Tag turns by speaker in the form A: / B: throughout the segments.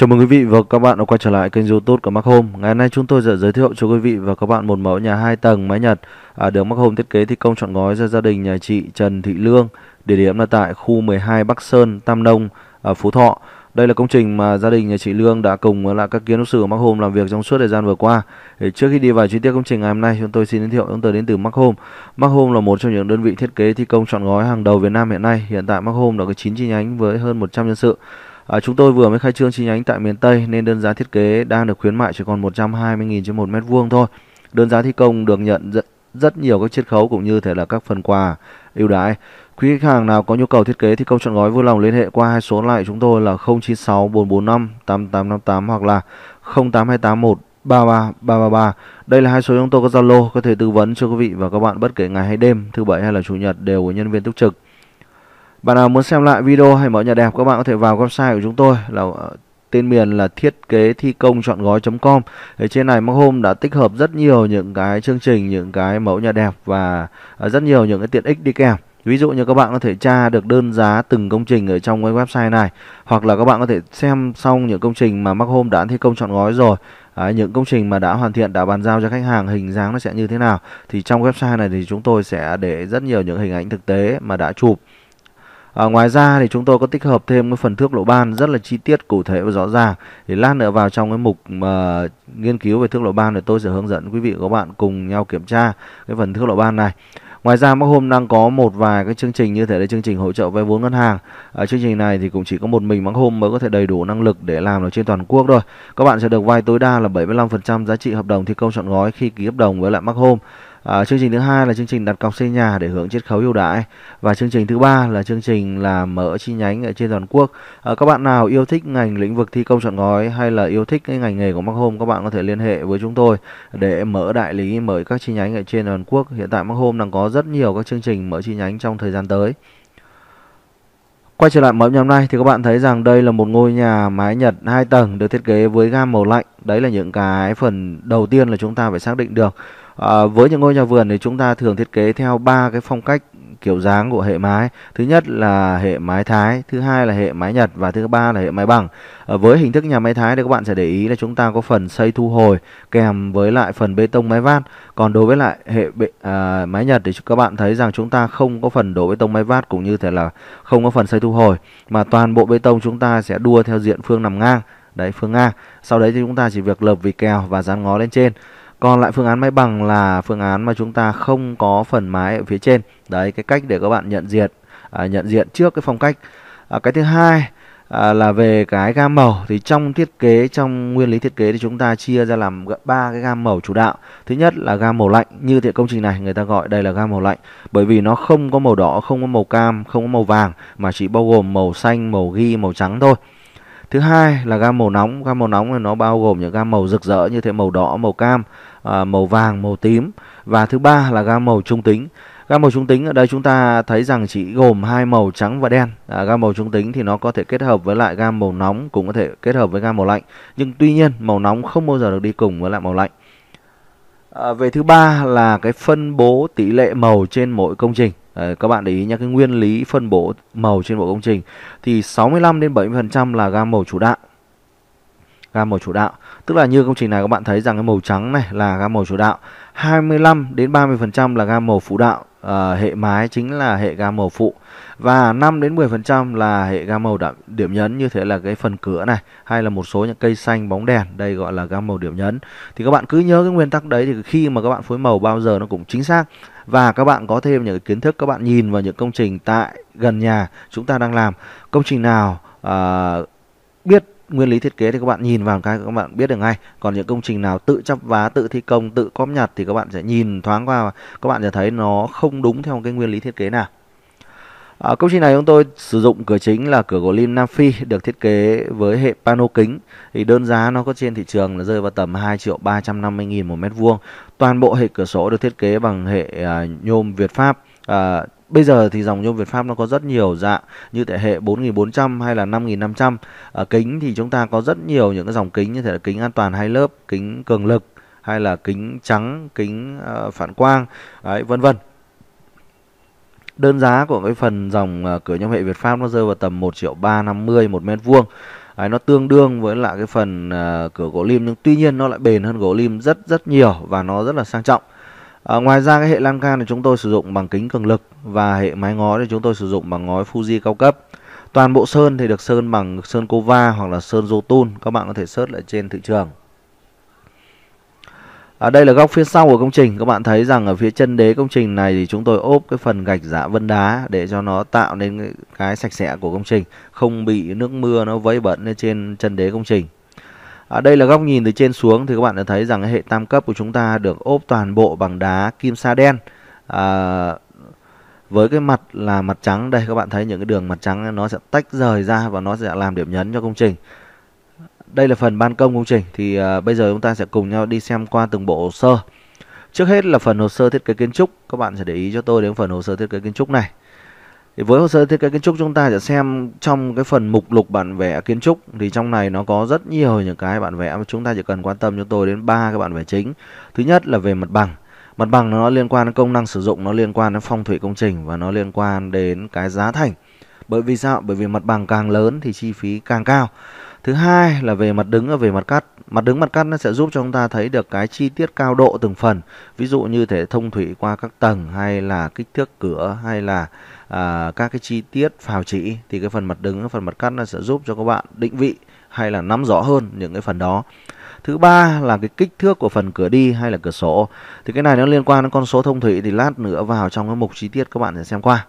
A: Chào mừng quý vị và các bạn đã quay trở lại kênh youtube của Mark Home Ngày nay chúng tôi sẽ giới thiệu cho quý vị và các bạn một mẫu nhà 2 tầng mái Nhật à, Được Mark Home thiết kế thi công chọn gói cho gia đình nhà chị Trần Thị Lương Địa điểm là tại khu 12 Bắc Sơn, Tam Nông, ở à, Phú Thọ đây là công trình mà gia đình nhà chị Lương đã cùng với lại các kiến trúc sư của Mark Home làm việc trong suốt thời gian vừa qua. Để trước khi đi vào chi tiết công trình ngày hôm nay, chúng tôi xin giới thiệu những tờ đến từ Mark Home. Mark Home là một trong những đơn vị thiết kế thi công chọn gói hàng đầu Việt Nam hiện nay. Hiện tại Mark Home đã có 9 chi nhánh với hơn 100 nhân sự. À, chúng tôi vừa mới khai trương chi nhánh tại miền Tây nên đơn giá thiết kế đang được khuyến mại chỉ còn 120.000 trên 1 mét vuông thôi. Đơn giá thi công được nhận rất, rất nhiều các chiết khấu cũng như thể là các phần quà ưu đãi. Quý khách hàng nào có nhu cầu thiết kế thì công chọn gói vui lòng liên hệ qua hai số lại chúng tôi là 096 445 8858 hoặc là 08281 33333. Đây là hai số chúng tôi có Zalo có thể tư vấn cho quý vị và các bạn bất kể ngày hay đêm, thứ bảy hay là chủ nhật đều có nhân viên túc trực. Bạn nào muốn xem lại video hay mẫu nhà đẹp các bạn có thể vào website của chúng tôi là ờ, tên miền là thiết kế thi công chọn gói.com. Ở trên này Mark Home đã tích hợp rất nhiều những cái chương trình, những cái mẫu nhà đẹp và ờ, rất nhiều những cái tiện ích đi kèm. Ví dụ như các bạn có thể tra được đơn giá từng công trình ở trong cái website này Hoặc là các bạn có thể xem xong những công trình mà Mark Home đã thi công chọn gói rồi à, Những công trình mà đã hoàn thiện, đã bàn giao cho khách hàng hình dáng nó sẽ như thế nào Thì trong website này thì chúng tôi sẽ để rất nhiều những hình ảnh thực tế mà đã chụp À, ngoài ra thì chúng tôi có tích hợp thêm cái phần thước lộ ban rất là chi tiết cụ thể và rõ ràng thì lát nữa vào trong cái mục mà nghiên cứu về thước lộ ban thì tôi sẽ hướng dẫn quý vị và các bạn cùng nhau kiểm tra cái phần thước lộ ban này Ngoài ra Mark Home đang có một vài cái chương trình như thế là chương trình hỗ trợ vay vốn ngân hàng. À, chương trình này thì cũng chỉ có một mình Mark Home mới có thể đầy đủ năng lực để làm ở trên toàn quốc thôi. Các bạn sẽ được vay tối đa là 75% giá trị hợp đồng thi công chọn gói khi ký hợp đồng với lại Mark Home. À, chương trình thứ hai là chương trình đặt cọc xây nhà để hưởng chiết khấu ưu đãi và chương trình thứ ba là chương trình là mở chi nhánh ở trên toàn quốc. À, các bạn nào yêu thích ngành lĩnh vực thi công chọn gói hay là yêu thích cái ngành nghề của Mac Home các bạn có thể liên hệ với chúng tôi để mở đại lý mở các chi nhánh ở trên toàn quốc. Hiện tại Mac Home đang có rất nhiều các chương trình mở chi nhánh trong thời gian tới. Quay trở lại mẫu nhóm này thì các bạn thấy rằng đây là một ngôi nhà mái Nhật 2 tầng được thiết kế với gam màu lạnh. Đấy là những cái phần đầu tiên là chúng ta phải xác định được. À, với những ngôi nhà vườn thì chúng ta thường thiết kế theo ba cái phong cách kiểu dáng của hệ mái. Thứ nhất là hệ mái Thái, thứ hai là hệ mái Nhật và thứ ba là hệ mái bằng. À, với hình thức nhà mái Thái thì các bạn sẽ để ý là chúng ta có phần xây thu hồi kèm với lại phần bê tông mái vát. Còn đối với lại hệ à, mái Nhật thì các bạn thấy rằng chúng ta không có phần đổ bê tông mái vát cũng như thế là không có phần xây thu hồi mà toàn bộ bê tông chúng ta sẽ đua theo diện phương nằm ngang đấy phương ngang sau đấy thì chúng ta chỉ việc lợp vì kèo và dán ngó lên trên còn lại phương án máy bằng là phương án mà chúng ta không có phần mái ở phía trên. Đấy cái cách để các bạn nhận diện à, nhận diện trước cái phong cách. À, cái thứ hai à, là về cái gam màu thì trong thiết kế trong nguyên lý thiết kế thì chúng ta chia ra làm ba cái gam màu chủ đạo thứ nhất là gam màu lạnh như thiện công trình này người ta gọi đây là gam màu lạnh bởi vì nó không có màu đỏ không có màu cam không có màu vàng mà chỉ bao gồm màu xanh màu ghi màu trắng thôi Thứ hai là gam màu nóng, gam màu nóng thì nó bao gồm những gam màu rực rỡ như thế màu đỏ, màu cam, à, màu vàng, màu tím và thứ ba là gam màu trung tính. Gam màu trung tính ở đây chúng ta thấy rằng chỉ gồm hai màu trắng và đen. À, gam màu trung tính thì nó có thể kết hợp với lại gam màu nóng cũng có thể kết hợp với gam màu lạnh. Nhưng tuy nhiên màu nóng không bao giờ được đi cùng với lại màu lạnh. À, về thứ ba là cái phân bố tỷ lệ màu trên mỗi công trình. Đấy, ờ, các bạn để ý nhé cái nguyên lý phân bổ màu trên bộ công trình thì 65 đến 70% là gam màu chủ đạo gam màu chủ đạo. Tức là như công trình này các bạn thấy rằng cái màu trắng này là gam màu chủ đạo, 25 đến 30% là gam màu phụ đạo, à, hệ mái chính là hệ gam màu phụ và 5 đến 10% là hệ gam màu đạm, điểm nhấn như thế là cái phần cửa này hay là một số những cây xanh bóng đèn, đây gọi là gam màu điểm nhấn. Thì các bạn cứ nhớ cái nguyên tắc đấy thì khi mà các bạn phối màu bao giờ nó cũng chính xác và các bạn có thêm những kiến thức các bạn nhìn vào những công trình tại gần nhà chúng ta đang làm, công trình nào à, biết nguyên lý thiết kế thì các bạn nhìn vào cái các bạn biết được ngay còn những công trình nào tự chắp vá tự thi công tự cóp nhặt thì các bạn sẽ nhìn thoáng qua các bạn sẽ thấy nó không đúng theo cái nguyên lý thiết kế nào À, công trình này chúng tôi sử dụng cửa chính là cửa gỗ lim Nam Phi được thiết kế với hệ pano kính thì đơn giá nó có trên thị trường là rơi vào tầm 2 triệu 350 nghìn một mét vuông. Toàn bộ hệ cửa sổ được thiết kế bằng hệ à, nhôm Việt Pháp à, bây giờ thì dòng nhôm Việt Pháp nó có rất nhiều dạng như thế hệ 4400 hay là 5500 à, ờ, kính thì chúng ta có rất nhiều những cái dòng kính như thế là kính an toàn hai lớp kính cường lực hay là kính trắng kính ờ, phản quang đấy, vân vân đơn giá của cái phần dòng ờ, cửa nhôm hệ Việt Pháp nó rơi vào tầm 1 triệu 350 một mét vuông Đấy, nó tương đương với lại cái phần cửa gỗ lim nhưng tuy nhiên nó lại bền hơn gỗ lim rất rất nhiều và nó rất là sang trọng À, ngoài ra cái hệ lan can thì chúng tôi sử dụng bằng kính cường lực và hệ mái ngói thì chúng tôi sử dụng bằng ngói Fuji cao cấp. Toàn bộ sơn thì được sơn bằng sơn Cova hoặc là sơn Jotun, các bạn có thể search lại trên thị trường. À, đây là góc phía sau của công trình, các bạn thấy rằng ở phía chân đế công trình này thì chúng tôi ốp cái phần gạch giả dạ vân đá để cho nó tạo nên cái sạch sẽ của công trình, không bị nước mưa nó vấy bẩn lên trên chân đế công trình. À, đây là góc nhìn từ trên xuống thì các bạn đã thấy rằng hệ tam cấp của chúng ta được ốp toàn bộ bằng đá kim sa đen. À, với cái mặt là mặt trắng đây các bạn thấy những cái đường mặt trắng nó sẽ tách rời ra và nó sẽ làm điểm nhấn cho công trình. Đây là phần ban công công trình thì à, bây giờ chúng ta sẽ cùng nhau đi xem qua từng bộ hồ sơ. Trước hết là phần hồ sơ thiết kế kiến trúc, các bạn sẽ để ý cho tôi đến phần hồ sơ thiết kế kiến trúc này. Thì với hồ sơ thiết kế kiến trúc chúng ta sẽ xem trong cái phần mục lục bản vẽ kiến trúc thì trong này nó có rất nhiều những cái bản vẽ mà chúng ta chỉ cần quan tâm cho tôi đến ba cái bản vẽ chính. Thứ nhất là về mặt bằng. Mặt bằng nó liên quan đến công năng sử dụng, nó liên quan đến phong thủy công trình và nó liên quan đến cái giá thành. Bởi vì sao? Bởi vì mặt bằng càng lớn thì chi phí càng cao. Thứ hai là về mặt đứng và về mặt cắt. Mặt đứng mặt cắt nó sẽ giúp cho chúng ta thấy được cái chi tiết cao độ từng phần. Ví dụ như thể thông thủy qua các tầng hay là kích thước cửa hay là à, các cái chi tiết phào chỉ thì cái phần mặt đứng phần mặt cắt nó sẽ giúp cho các bạn định vị hay là nắm rõ hơn những cái phần đó thứ ba là cái kích thước của phần cửa đi hay là cửa sổ thì cái này nó liên quan đến con số thông thủy thì lát nữa vào trong cái mục chi tiết các bạn sẽ xem qua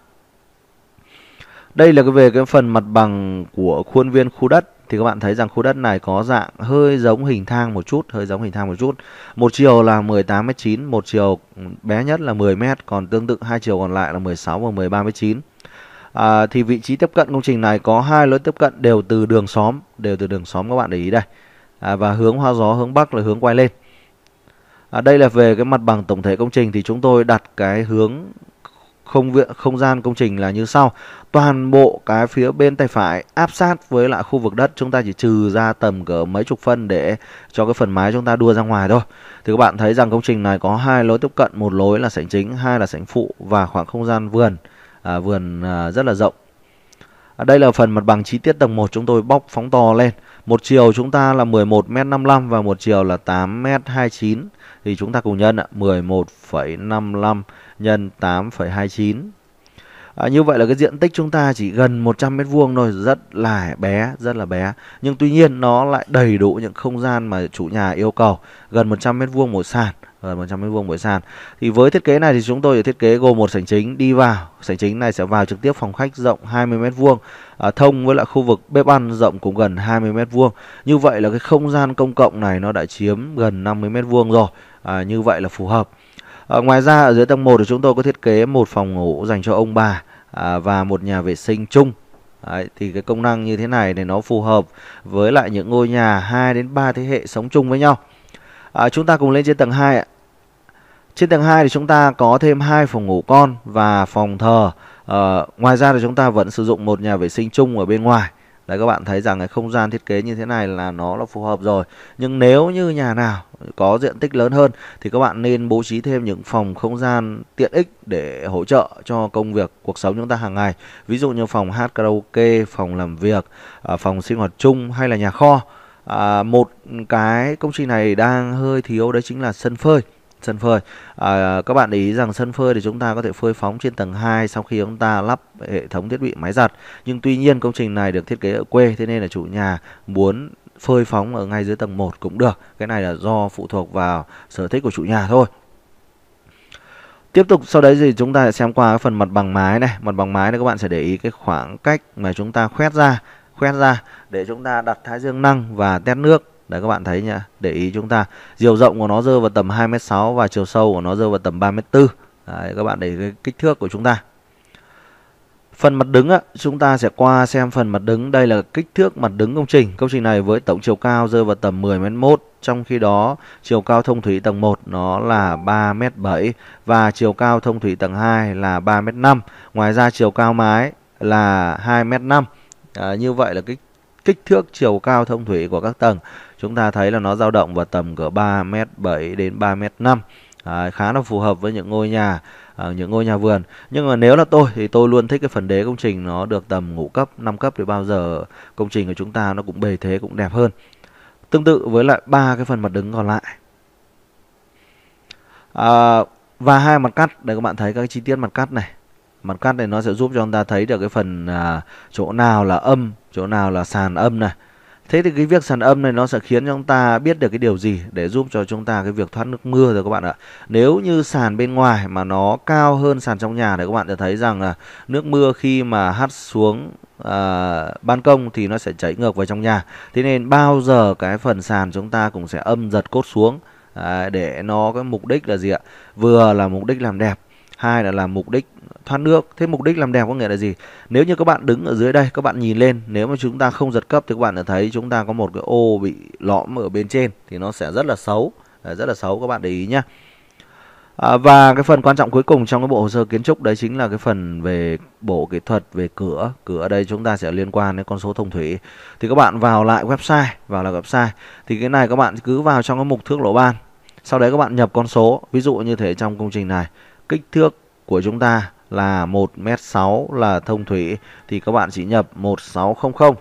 A: đây là cái về cái phần mặt bằng của khuôn viên khu đất thì các bạn thấy rằng khu đất này có dạng hơi giống hình thang một chút, hơi giống hình thang một chút. Một chiều là 18m9, một chiều bé nhất là 10m, còn tương tự hai chiều còn lại là 16 và 13m9. À, thì vị trí tiếp cận công trình này có hai lối tiếp cận đều từ đường xóm, đều từ đường xóm các bạn để ý đây. À, và hướng hoa gió hướng bắc là hướng quay lên. À, đây là về cái mặt bằng tổng thể công trình thì chúng tôi đặt cái hướng không viện không gian công trình là như sau toàn bộ cái phía bên tay phải áp sát với lại khu vực đất chúng ta chỉ trừ ra tầm cỡ mấy chục phân để cho cái phần mái chúng ta đưa ra ngoài thôi thì các bạn thấy rằng công trình này có hai lối tiếp cận một lối là sảnh chính hai là sảnh phụ và khoảng không gian vườn à, vườn à, rất là rộng à, đây là phần mặt bằng chi tiết tầng 1 chúng tôi bóc phóng to lên một chiều chúng ta là 11m55 và một chiều là 8m29 thì chúng ta cùng nhân ạ 11,55 nhân 8,29 À, như vậy là cái diện tích chúng ta chỉ gần 100 mét vuông thôi, rất là bé, rất là bé. Nhưng tuy nhiên nó lại đầy đủ những không gian mà chủ nhà yêu cầu, gần 100 mét vuông một sàn, gần 100 mét vuông mỗi sàn. Thì với thiết kế này thì chúng tôi thiết kế gồm một sảnh chính đi vào, sảnh chính này sẽ vào trực tiếp phòng khách rộng 20 mét vuông, à, thông với lại khu vực bếp ăn rộng cũng gần 20 mét vuông. Như vậy là cái không gian công cộng này nó đã chiếm gần 50 mét vuông rồi à, như vậy là phù hợp. À, ngoài ra ở dưới tầng 1 thì chúng tôi có thiết kế một phòng ngủ dành cho ông bà à, và một nhà vệ sinh chung. Đấy, thì cái công năng như thế này thì nó phù hợp với lại những ngôi nhà 2 đến 3 thế hệ sống chung với nhau. À, chúng ta cùng lên trên tầng 2 ạ. Trên tầng 2 thì chúng ta có thêm hai phòng ngủ con và phòng thờ. À, ngoài ra thì chúng ta vẫn sử dụng một nhà vệ sinh chung ở bên ngoài. Đấy các bạn thấy rằng cái không gian thiết kế như thế này là nó là phù hợp rồi. Nhưng nếu như nhà nào có diện tích lớn hơn thì các bạn nên bố trí thêm những phòng không gian tiện ích để hỗ trợ cho công việc cuộc sống chúng ta hàng ngày. Ví dụ như phòng hát karaoke, phòng làm việc, à, phòng sinh hoạt chung hay là nhà kho. À, một cái công trình này đang hơi thiếu đấy chính là sân phơi sân phơi. À, các bạn để ý rằng sân phơi thì chúng ta có thể phơi phóng trên tầng 2 sau khi chúng ta lắp hệ thống thiết bị máy giặt. Nhưng tuy nhiên công trình này được thiết kế ở quê thế nên là chủ nhà muốn phơi phóng ở ngay dưới tầng 1 cũng được. Cái này là do phụ thuộc vào sở thích của chủ nhà thôi. Tiếp tục sau đấy thì chúng ta sẽ xem qua cái phần mặt bằng mái này. Mặt bằng mái này các bạn sẽ để ý cái khoảng cách mà chúng ta khoét ra khoét ra để chúng ta đặt thái dương năng và tét nước Đấy các bạn thấy nhá, để ý chúng ta Chiều rộng của nó rơi vào tầm 2m6 và chiều sâu của nó rơi vào tầm 3m4 Đấy các bạn để cái kích thước của chúng ta Phần mặt đứng á, chúng ta sẽ qua xem phần mặt đứng Đây là kích thước mặt đứng công trình Công trình này với tổng chiều cao rơi vào tầm 10m1 Trong khi đó chiều cao thông thủy tầng 1 nó là 3m7 Và chiều cao thông thủy tầng 2 là 3m5 Ngoài ra chiều cao mái là 2m5 à, Như vậy là cái kích thước chiều cao thông thủy của các tầng chúng ta thấy là nó dao động vào tầm cỡ 3m7 đến 3m5 à, khá là phù hợp với những ngôi nhà à, những ngôi nhà vườn nhưng mà nếu là tôi thì tôi luôn thích cái phần đế công trình nó được tầm ngũ cấp 5 cấp thì bao giờ công trình của chúng ta nó cũng bề thế cũng đẹp hơn tương tự với lại ba cái phần mặt đứng còn lại à, và hai mặt cắt để các bạn thấy các chi tiết mặt cắt này mặt cắt này nó sẽ giúp cho chúng ta thấy được cái phần à, chỗ nào là âm chỗ nào là sàn âm này Thế thì cái việc sàn âm này nó sẽ khiến cho chúng ta biết được cái điều gì để giúp cho chúng ta cái việc thoát nước mưa rồi các bạn ạ. Nếu như sàn bên ngoài mà nó cao hơn sàn trong nhà thì các bạn sẽ thấy rằng là nước mưa khi mà hắt xuống à, ban công thì nó sẽ chảy ngược vào trong nhà. Thế nên bao giờ cái phần sàn chúng ta cũng sẽ âm giật cốt xuống à, để nó cái mục đích là gì ạ? Vừa là mục đích làm đẹp hai là làm mục đích thoát nước thế mục đích làm đẹp có nghĩa là gì nếu như các bạn đứng ở dưới đây các bạn nhìn lên nếu mà chúng ta không giật cấp thì các bạn đã thấy chúng ta có một cái ô bị lõm ở bên trên thì nó sẽ rất là xấu rất là xấu các bạn để ý nhé À, và cái phần quan trọng cuối cùng trong cái bộ hồ sơ kiến trúc đấy chính là cái phần về bộ kỹ thuật về cửa cửa ở đây chúng ta sẽ liên quan đến con số thông thủy thì các bạn vào lại website vào lại website thì cái này các bạn cứ vào trong cái mục thước lỗ ban sau đấy các bạn nhập con số ví dụ như thế trong công trình này kích thước của chúng ta là 1m6 là thông thủy thì các bạn chỉ nhập 1600.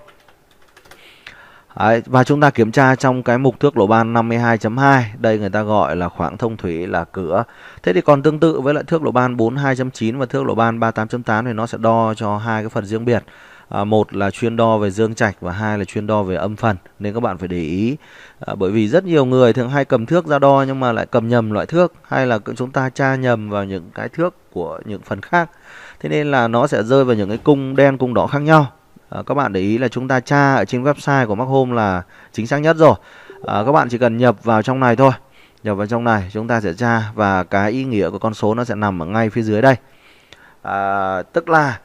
A: Đấy, và chúng ta kiểm tra trong cái mục thước lỗ ban 52.2 Đây người ta gọi là khoảng thông thủy là cửa Thế thì còn tương tự với lại thước lỗ ban 42.9 và thước lỗ ban 38.8 Thì nó sẽ đo cho hai cái phần riêng biệt à, một là chuyên đo về dương trạch và hai là chuyên đo về âm phần nên các bạn phải để ý à, bởi vì rất nhiều người thường hay cầm thước ra đo nhưng mà lại cầm nhầm loại thước hay là chúng ta tra nhầm vào những cái thước của những phần khác thế nên là nó sẽ rơi vào những cái cung đen cung đỏ khác nhau à, các bạn để ý là chúng ta tra ở trên website của Mark Home là chính xác nhất rồi à, các bạn chỉ cần nhập vào trong này thôi nhập vào trong này chúng ta sẽ tra và cái ý nghĩa của con số nó sẽ nằm ở ngay phía dưới đây à, tức là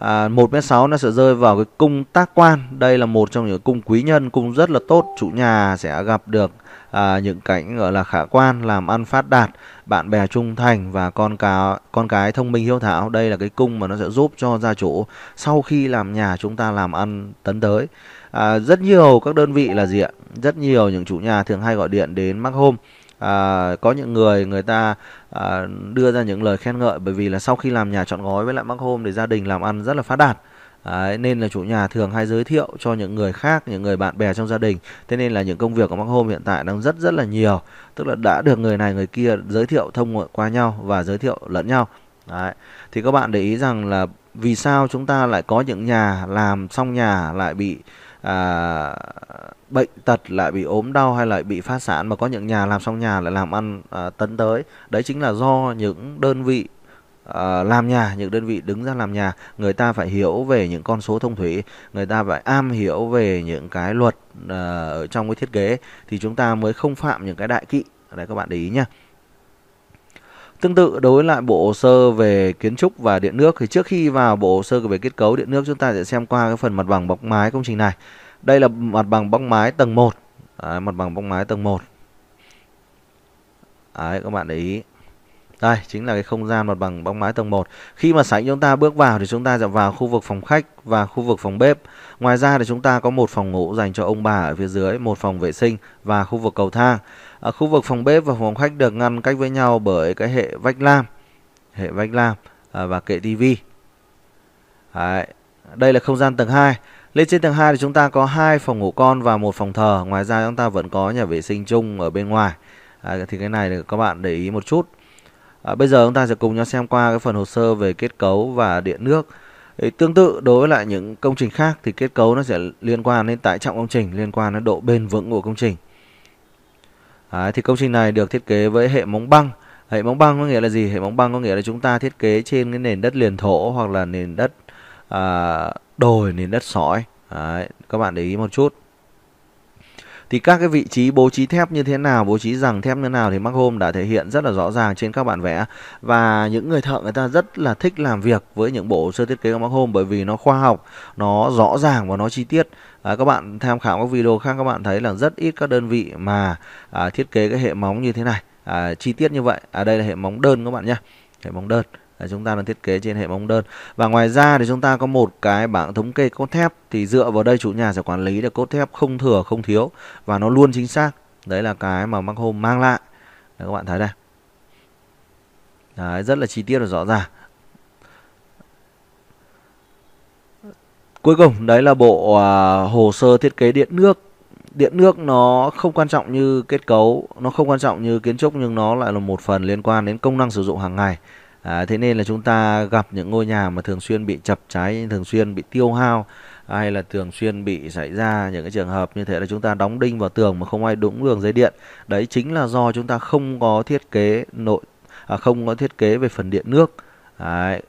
A: À, 1 mét 6 nó sẽ rơi vào cái cung tác quan Đây là một trong những cung quý nhân Cung rất là tốt Chủ nhà sẽ gặp được à, những cảnh gọi là khả quan Làm ăn phát đạt Bạn bè trung thành và con cá con cái thông minh hiếu thảo Đây là cái cung mà nó sẽ giúp cho gia chủ Sau khi làm nhà chúng ta làm ăn tấn tới à, Rất nhiều các đơn vị là gì ạ Rất nhiều những chủ nhà thường hay gọi điện đến mắc hôm à, có những người người ta à, đưa ra những lời khen ngợi bởi vì là sau khi làm nhà chọn gói với lại Mark Home thì gia đình làm ăn rất là phát đạt Đấy, nên là chủ nhà thường hay giới thiệu cho những người khác, những người bạn bè trong gia đình. Thế nên là những công việc của Mark Home hiện tại đang rất rất là nhiều. Tức là đã được người này người kia giới thiệu thông qua nhau và giới thiệu lẫn nhau. Đấy. Thì các bạn để ý rằng là vì sao chúng ta lại có những nhà làm xong nhà lại bị à, bệnh tật lại bị ốm đau hay lại bị phá sản mà có những nhà làm xong nhà lại làm ăn à, tấn tới đấy chính là do những đơn vị à, làm nhà những đơn vị đứng ra làm nhà người ta phải hiểu về những con số thông thủy người ta phải am hiểu về những cái luật à, ở trong cái thiết kế thì chúng ta mới không phạm những cái đại kỵ đấy các bạn để ý nhé Tương tự đối lại bộ hồ sơ về kiến trúc và điện nước thì trước khi vào bộ hồ sơ về kết cấu điện nước chúng ta sẽ xem qua cái phần mặt bằng bọc mái công trình này. Đây là mặt bằng bọc mái tầng 1. Đấy, mặt bằng bọc mái tầng 1. Đấy các bạn để ý. Đây chính là cái không gian mặt bằng bóng mái tầng 1 Khi mà sảnh chúng ta bước vào thì chúng ta sẽ vào khu vực phòng khách và khu vực phòng bếp Ngoài ra thì chúng ta có một phòng ngủ dành cho ông bà ở phía dưới Một phòng vệ sinh và khu vực cầu thang À, khu vực phòng bếp và phòng khách được ngăn cách với nhau bởi cái hệ vách lam, hệ vách lam à, và kệ tivi. Đấy. Đây là không gian tầng 2. Lên trên tầng 2 thì chúng ta có hai phòng ngủ con và một phòng thờ. Ngoài ra chúng ta vẫn có nhà vệ sinh chung ở bên ngoài. À, thì cái này thì các bạn để ý một chút. À, bây giờ chúng ta sẽ cùng nhau xem qua cái phần hồ sơ về kết cấu và điện nước. Thì tương tự đối với lại những công trình khác thì kết cấu nó sẽ liên quan đến tải trọng công trình, liên quan đến độ bền vững của công trình. Đấy, thì công trình này được thiết kế với hệ móng băng. Hệ móng băng có nghĩa là gì? Hệ móng băng có nghĩa là chúng ta thiết kế trên cái nền đất liền thổ hoặc là nền đất à, đồi, nền đất sỏi. Đấy, các bạn để ý một chút. Thì các cái vị trí bố trí thép như thế nào, bố trí rằng thép như thế nào thì Mark Home đã thể hiện rất là rõ ràng trên các bản vẽ và những người thợ người ta rất là thích làm việc với những bộ sơ thiết kế của Mark Home bởi vì nó khoa học, nó rõ ràng và nó chi tiết. À, các bạn tham khảo các video khác các bạn thấy là rất ít các đơn vị mà à, thiết kế cái hệ móng như thế này à, chi tiết như vậy. À đây là hệ móng đơn các bạn nhé, hệ móng đơn chúng ta đang thiết kế trên hệ móng đơn và ngoài ra thì chúng ta có một cái bảng thống kê cốt thép thì dựa vào đây chủ nhà sẽ quản lý được cốt thép không thừa không thiếu và nó luôn chính xác đấy là cái mà mắc hôm mang lại đấy, các bạn thấy đây đấy, rất là chi tiết và rõ ràng cuối cùng đấy là bộ à, hồ sơ thiết kế điện nước điện nước nó không quan trọng như kết cấu nó không quan trọng như kiến trúc nhưng nó lại là một phần liên quan đến công năng sử dụng hàng ngày À, thế nên là chúng ta gặp những ngôi nhà mà thường xuyên bị chập cháy, thường xuyên bị tiêu hao hay là thường xuyên bị xảy ra những cái trường hợp như thế là chúng ta đóng đinh vào tường mà không ai đúng đường dây điện. Đấy chính là do chúng ta không có thiết kế nội à, không có thiết kế về phần điện nước. Đấy.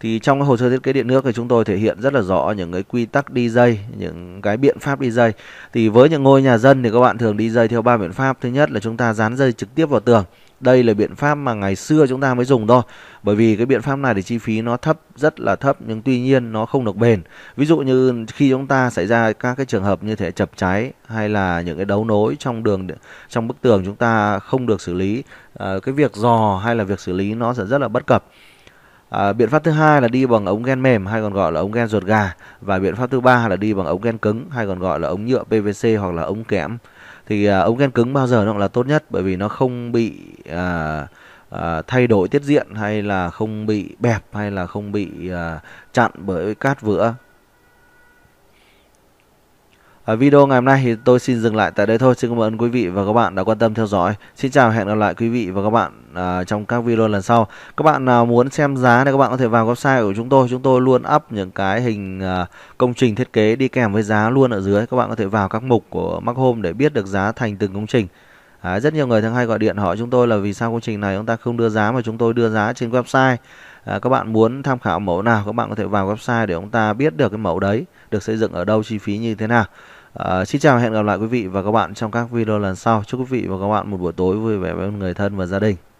A: Thì trong cái hồ sơ thiết kế điện nước thì chúng tôi thể hiện rất là rõ những cái quy tắc đi dây, những cái biện pháp đi dây. Thì với những ngôi nhà dân thì các bạn thường đi dây theo ba biện pháp. Thứ nhất là chúng ta dán dây trực tiếp vào tường đây là biện pháp mà ngày xưa chúng ta mới dùng thôi bởi vì cái biện pháp này thì chi phí nó thấp rất là thấp nhưng tuy nhiên nó không được bền ví dụ như khi chúng ta xảy ra các cái trường hợp như thể chập cháy hay là những cái đấu nối trong đường trong bức tường chúng ta không được xử lý à, cái việc dò hay là việc xử lý nó sẽ rất là bất cập À, biện pháp thứ hai là đi bằng ống gen mềm hay còn gọi là ống gen ruột gà và biện pháp thứ ba là đi bằng ống gen cứng hay còn gọi là ống nhựa PVC hoặc là ống kẽm thì à, ống gen cứng bao giờ nó cũng là tốt nhất bởi vì nó không bị à, à, thay đổi tiết diện hay là không bị bẹp hay là không bị à, chặn bởi cát vữa ở video ngày hôm nay thì tôi xin dừng lại tại đây thôi. Xin cảm ơn quý vị và các bạn đã quan tâm theo dõi. Xin chào hẹn gặp lại quý vị và các bạn uh, trong các video lần sau. Các bạn nào muốn xem giá thì các bạn có thể vào website của chúng tôi. Chúng tôi luôn up những cái hình uh, công trình thiết kế đi kèm với giá luôn ở dưới. Các bạn có thể vào các mục của Mark Home để biết được giá thành từng công trình. À, rất nhiều người thường hay gọi điện hỏi chúng tôi là vì sao công trình này chúng ta không đưa giá mà chúng tôi đưa giá trên website. À, các bạn muốn tham khảo mẫu nào các bạn có thể vào website để chúng ta biết được cái mẫu đấy được xây dựng ở đâu chi phí như thế nào. Ờ, xin chào và hẹn gặp lại quý vị và các bạn trong các video lần sau. Chúc quý vị và các bạn một buổi tối vui vẻ với người thân và gia đình.